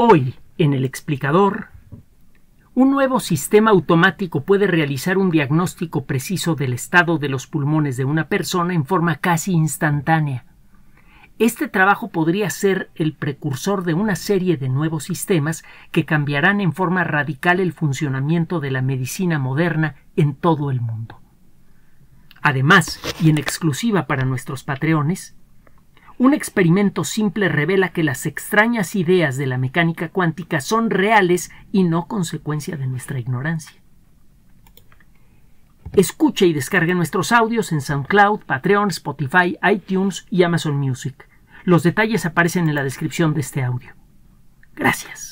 Hoy, en el explicador, un nuevo sistema automático puede realizar un diagnóstico preciso del estado de los pulmones de una persona en forma casi instantánea. Este trabajo podría ser el precursor de una serie de nuevos sistemas que cambiarán en forma radical el funcionamiento de la medicina moderna en todo el mundo. Además, y en exclusiva para nuestros patreones, un experimento simple revela que las extrañas ideas de la mecánica cuántica son reales y no consecuencia de nuestra ignorancia. Escuche y descargue nuestros audios en SoundCloud, Patreon, Spotify, iTunes y Amazon Music. Los detalles aparecen en la descripción de este audio. Gracias.